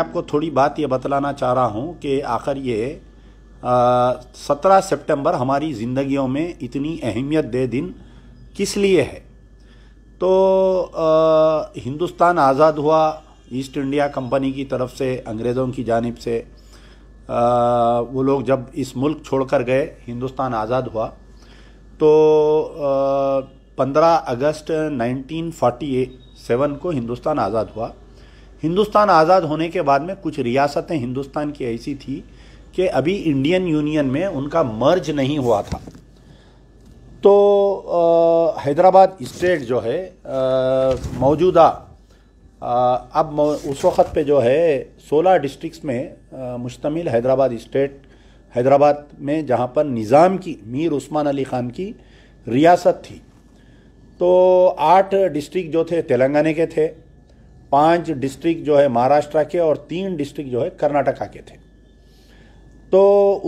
आपको थोड़ी बात ये बतलाना चाह रहा हूँ कि आखिर ये सत्रह सितंबर हमारी ज़िंदगियों में इतनी अहमियत दे दिन किस लिए है तो आ, हिंदुस्तान आज़ाद हुआ ईस्ट इंडिया कंपनी की तरफ से अंग्रेज़ों की जानब से आ, वो लोग जब इस मुल्क छोड़कर गए हिंदुस्तान आज़ाद हुआ तो पंद्रह अगस्त 1947 को हिंदुस्तान आज़ाद हुआ हिंदुस्तान आज़ाद होने के बाद में कुछ रियासतें हिंदुस्तान की ऐसी थी कि अभी इंडियन यूनियन में उनका मर्ज नहीं हुआ था तो आ, हैदराबाद स्टेट जो है मौजूदा अब मौ, उस वक़्त पे जो है 16 डिस्ट्रिक्ट्स में मुश्तमिल हैदराबाद स्टेट हैदराबाद में जहाँ पर निज़ाम की मीर उस्मान अली ख़ान की रियासत थी तो आठ डिस्ट्रिक्ट जो थे तेलंगाना के थे पांच डिस्ट्रिक्ट जो है महाराष्ट्र के और तीन डिस्ट्रिक्ट जो है कर्नाटका के थे तो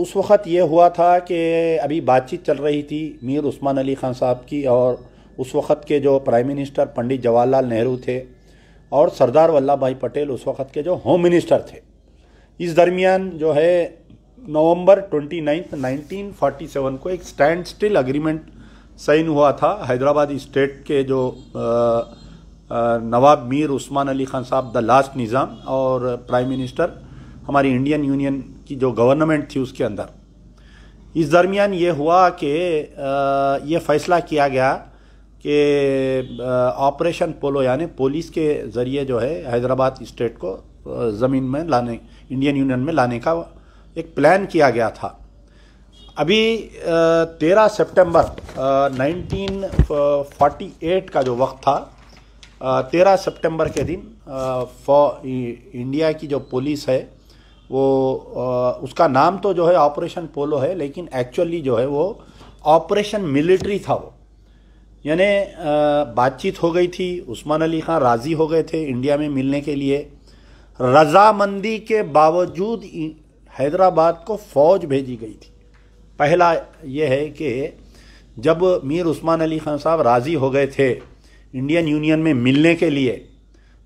उस वक़्त ये हुआ था कि अभी बातचीत चल रही थी मीर उस्मान अली ख़ान साहब की और उस वक़्त के जो प्राइम मिनिस्टर पंडित जवाहरलाल नेहरू थे और सरदार वल्लभ भाई पटेल उस वक़्त के जो होम मिनिस्टर थे इस दरमियान जो है नवंबर फोर्टी सेवन को एक स्टैंड स्टिल अग्रीमेंट साइन हुआ था हैदराबाद स्टेट के जो आ, नवाब मीर उस्मान अली खान साहब द लास्ट निज़ाम और प्राइम मिनिस्टर हमारी इंडियन यूनियन की जो गवर्नमेंट थी उसके अंदर इस दरमियान ये हुआ कि ये फ़ैसला किया गया कि ऑपरेशन पोलो यानी पुलिस के ज़रिए जो है हैदराबाद स्टेट को ज़मीन में लाने इंडियन यूनियन में लाने का एक प्लान किया गया था अभी तेरह सितंबर 1948 का जो वक्त था तेरह सितंबर के दिन फॉर इंडिया की जो पुलिस है वो उसका नाम तो जो है ऑपरेशन पोलो है लेकिन एक्चुअली जो है वो ऑपरेशन मिलिट्री था वो यानी बातचीत हो गई थी उस्मान अली खान राज़ी हो गए थे इंडिया में मिलने के लिए रजामंदी के बावजूद हैदराबाद को फौज भेजी गई थी पहला ये है कि जब मीर उस्मान अली खान साहब राज़ी हो गए थे इंडियन यूनियन में मिलने के लिए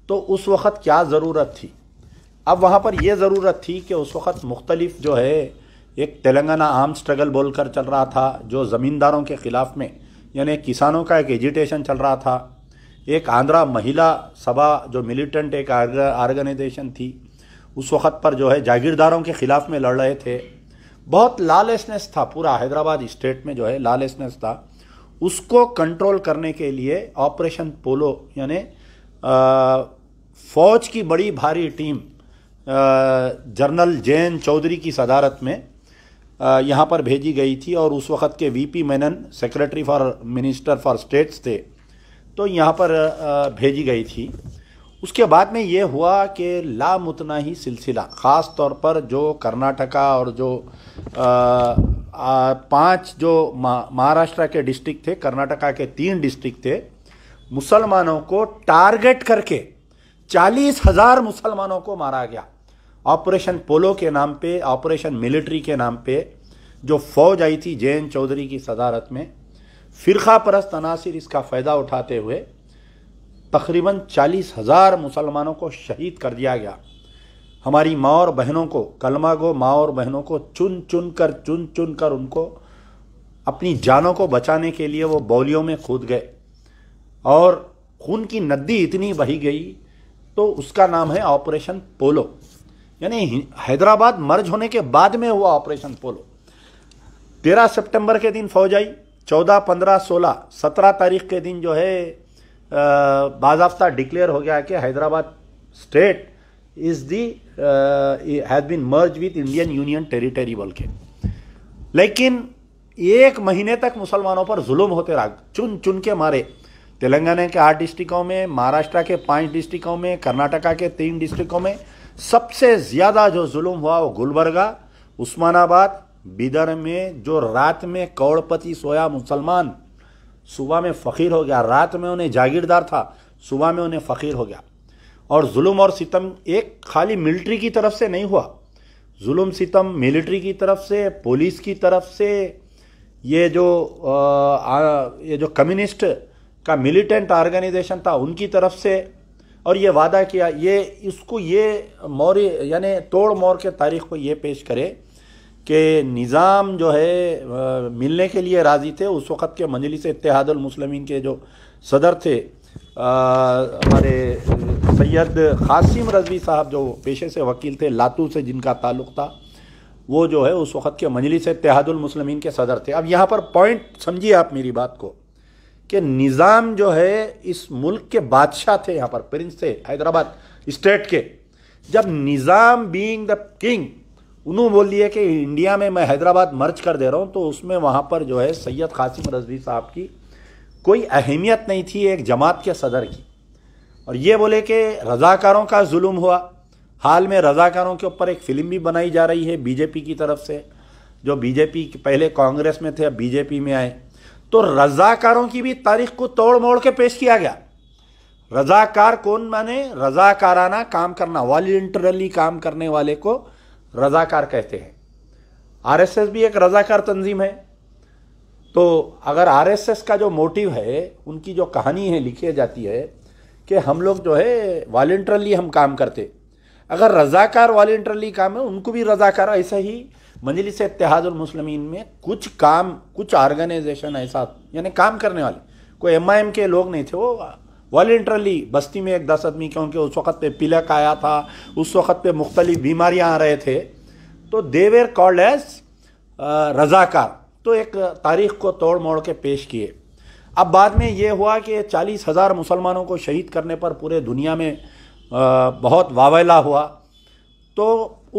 तो उस वक़्त क्या ज़रूरत थी अब वहाँ पर यह ज़रूरत थी कि उस वक़्त मुख्तलिफ जो है एक तेलंगाना आम स्ट्रगल बोल कर चल रहा था जो ज़मींदारों के ख़िलाफ़ में यानी किसानों का एक एजिटेशन चल रहा था एक आंध्रा महिला सभा जो मिलिटेंट एक आर्गनाइजेशन थी उस वक़्त पर जो है जागीरदारों के ख़िलाफ़ में लड़ रहे थे बहुत लालसनेस था पूरा हैदराबाद स्टेट में जो है लालसनेस था उसको कंट्रोल करने के लिए ऑपरेशन पोलो यानी फौज की बड़ी भारी टीम जनरल जैन चौधरी की सदारत में यहाँ पर भेजी गई थी और उस वक़्त के V P Menon secretary for minister for states थे तो यहाँ पर भेजी गई थी उसके बाद में ये हुआ कि लामुतना ही सिलसिला ख़ास तौर पर जो कर्नाटका और जो पांच जो महाराष्ट्र के डिस्ट्रिक्ट थे कर्नाटका के तीन डिस्ट्रिक्ट थे मुसलमानों को टारगेट करके चालीस हजार मुसलमानों को मारा गया ऑपरेशन पोलो के नाम पे ऑपरेशन मिलिट्री के नाम पे जो फौज आई थी जे एन चौधरी की सदारत में फिरखा परस्त अनासिर इसका फ़ायदा उठाते हुए तकरीबन चालीस हज़ार मुसलमानों को शहीद कर दिया गया हमारी माँ और बहनों को कलमा को माँ और बहनों को चुन चुन कर चुन चुन कर उनको अपनी जानों को बचाने के लिए वो बौलियों में कूद गए और खून की नदी इतनी बही गई तो उसका नाम है ऑपरेशन पोलो यानी हैदराबाद मर्ज होने के बाद में हुआ ऑपरेशन पोलो तेरह सितंबर के दिन फौज आई चौदह पंद्रह सोलह सत्रह तारीख के दिन जो है बाजाफ्ता डिक्लेयर हो गया कि Hyderabad state is the uh, has been merged with Indian Union Territory बोल के लेकिन एक महीने तक मुसलमानों पर जुल्म होते रहा चुन चुन के मारे तेलंगाना के आठ डिस्ट्रिक्टों में महाराष्ट्र के पांच डिस्ट्रिक्टों में कर्नाटका के तीन डिस्ट्रिक्टों में सबसे ज़्यादा जो जुल्म हुआ वो गुलबर्गा उस्मानाबाद बिदर में जो रात में कौड़पति सोया मुसलमान सुबह में फ़कीर हो गया रात में उन्हें जागीरदार था सुबह में उन्हें फ़कीर हो गया और जुल्म और सितम एक खाली मिलिट्री की तरफ से नहीं हुआ जुल्म सितम मिलिट्री की तरफ से पुलिस की तरफ से ये जो आ, ये जो कम्युनिस्ट का मिलिटेंट ऑर्गेनाइजेशन था उनकी तरफ से और ये वादा किया ये इसको ये मौर्य यानी तोड़ मोड़ के तारीख को ये पेश करे कि निज़ाम जो है आ, मिलने के लिए राज़ी थे उस वक़्त के मंजलिस इतिहादुलमसलमिन के जो सदर थे हमारे सैयद कासिम रजवी साहब जो पेशे से वकील थे लातू से जिनका ताल्लुक था वो जो है उस वक़्त के से मुसलमिन के सदर थे अब यहाँ पर पॉइंट समझिए आप मेरी बात को कि निज़ाम जो है इस मुल्क के बादशाह थे यहाँ पर प्रिंस थे हैदराबाद स्टेट के जब निज़ाम बीइंग द किंग उन्होंने बोल बोलिए कि इंडिया में मैं हैदराबाद मर्ज कर दे रहा हूँ तो उसमें वहाँ पर जो है सैयद कासिम रजवी साहब की कोई अहमियत नहीं थी एक जमात के सदर की और ये बोले कि रज़ाकारों का जुल्म हुआ हाल में रज़ाकारों के ऊपर एक फ़िल्म भी बनाई जा रही है बीजेपी की तरफ से जो बीजेपी पहले कांग्रेस में थे अब बीजेपी में आए तो रज़ाकारों की भी तारीख को तोड़ मोड़ के पेश किया गया रज़ाकार कौन माने रज़ाकाराना काम करना वॉल्टरली काम करने वाले को रज़ाकार कहते हैं आरएसएस भी एक रज़ाकार तंजीम है तो अगर आरएसएस का जो मोटिव है उनकी जो कहानी है लिखी जाती है कि हम लोग जो है वॉल्ट्रली हम काम करते अगर रज़ाकार वॉल्ट्रली काम है उनको भी रज़ाकार ऐसा ही से इतिहादमसलमिन में कुछ काम कुछ ऑर्गेनाइजेशन ऐसा यानी काम करने वाले कोई एम के लोग नहीं थे वो वॉल्ट्रली बस्ती में एक दस आदमी क्योंकि उस वक्त पे पिलक आया था उस वक्त पे मुख्तलिफ बीमारियाँ आ रहे थे तो देवेर कॉल्ड एज रज़ाकार तो एक तारीख को तोड़ मोड़ के पेश किए अब बाद में ये हुआ कि चालीस हज़ार मुसलमानों को शहीद करने पर पूरे दुनिया में बहुत वावेला हुआ तो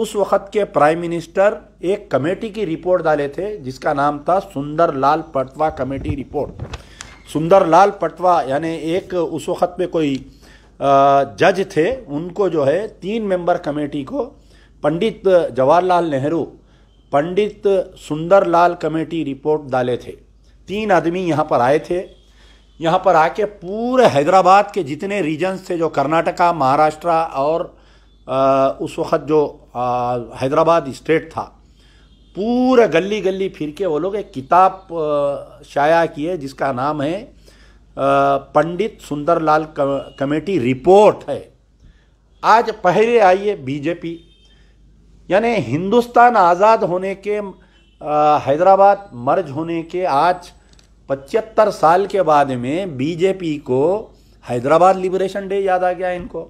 उस वक़्त के प्राइम मिनिस्टर एक कमेटी की रिपोर्ट डाले थे जिसका नाम था सुंदर लाल पटवा कमेटी रिपोर्ट सुंदर लाल पटवा यानी एक उस वक़्त में कोई जज थे उनको जो है तीन मेंबर कमेटी को पंडित जवाहरलाल नेहरू पंडित सुंदरलाल कमेटी रिपोर्ट डाले थे तीन आदमी यहाँ पर आए थे यहाँ पर आके पूरे हैदराबाद के जितने रीजन्स थे जो कर्नाटका महाराष्ट्र और आ, उस वक़्त जो आ, हैदराबाद स्टेट था पूरे गली गली फिर के वो लोग एक किताब शाया किए जिसका नाम है पंडित सुंदरलाल कमेटी रिपोर्ट है आज पहले आइए बीजेपी यानी हिंदुस्तान आज़ाद होने के हैदराबाद मर्ज होने के आज पचहत्तर साल के बाद में बीजेपी को हैदराबाद लिबरेशन डे याद आ गया इनको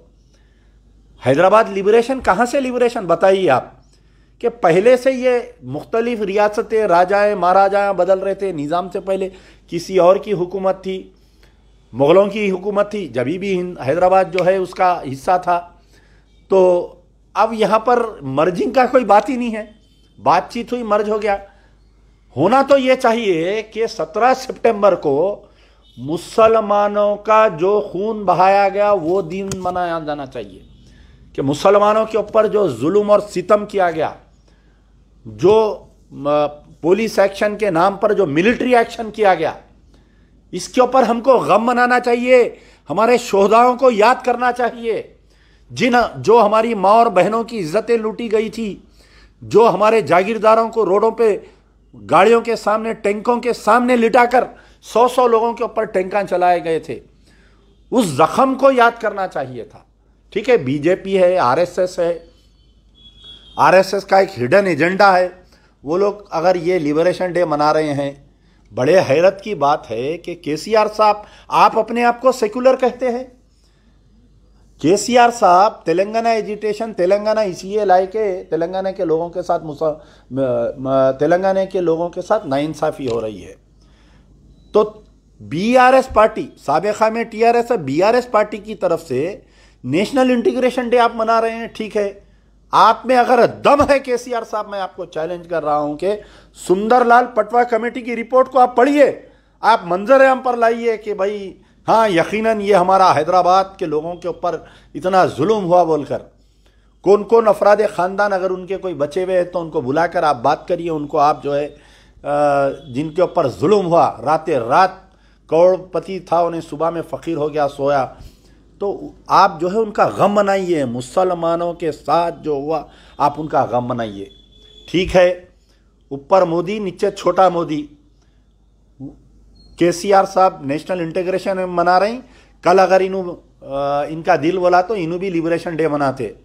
हैदराबाद लिबरेशन कहाँ से लिबरेशन बताइए आप कि पहले से ये मुख्तलिफ रियासतें राजाएं महाराजाएँ बदल रहे थे निज़ाम से पहले किसी और की हुकूमत थी मुग़लों की हुकूमत थी जब भी हैदराबाद जो है उसका हिस्सा था तो अब यहाँ पर मर्जिंग का कोई बात ही नहीं है बातचीत हुई मर्ज हो गया होना तो यह चाहिए कि 17 सितंबर को मुसलमानों का जो खून बहाया गया वो दिन मनाया जाना चाहिए कि मुसलमानों के ऊपर जो जुल्म और सितम किया गया जो पुलिस एक्शन के नाम पर जो मिलिट्री एक्शन किया गया इसके ऊपर हमको गम मनाना चाहिए हमारे शोधाओं को याद करना चाहिए जिन जो हमारी माँ और बहनों की इज्जतें लूटी गई थी जो हमारे जागीरदारों को रोडों पे गाड़ियों के सामने टैंकों के सामने लिटाकर सौ सौ लोगों के ऊपर टैंका चलाए गए थे उस जख्म को याद करना चाहिए था ठीक है बीजेपी है आरएसएस है आरएसएस का एक हिडन एजेंडा है वो लोग अगर ये लिबरेशन डे मना रहे हैं बड़े हैरत की बात है कि केसीआर साहब आप अपने आप को सेक्युलर कहते हैं के सी आर साहब तेलंगाना एजिटेशन तेलंगाना इसलिए e लाए के तेलंगाना के लोगों के साथ तेलंगाना के लोगों के साथ नाइंसाफ़ी हो रही है तो बी आर एस पार्टी सबका में टी आर एस है बी आर एस पार्टी की तरफ से नेशनल इंटीग्रेशन डे आप मना रहे हैं ठीक है आप में अगर दम है के सी आर साहब मैं आपको चैलेंज कर रहा हूं कि सुंदरलाल पटवा कमेटी की रिपोर्ट को आप पढ़िए आप मंजर एम पर लाइए कि भाई हाँ यकीनन ये हमारा हैदराबाद के लोगों के ऊपर इतना जुल्म हुआ बोलकर कौन कौन अफराद ख़ानदान अगर उनके कोई बचे हुए हैं तो उनको बुलाकर आप बात करिए उनको आप जो है जिनके ऊपर जुल्म हुआ रात रात करोड़पति था उन्हें सुबह में फ़कीर हो गया सोया तो आप जो है उनका गम मनाइए मुसलमानों के साथ जो हुआ आप उनका गम मनाइए ठीक है ऊपर मोदी नीचे छोटा मोदी के सी आर साहब नेशनल इंटीग्रेशन मना रहे कल अगर इनू इनका दिल बोला तो इनू भी लिबरेशन डे मनाते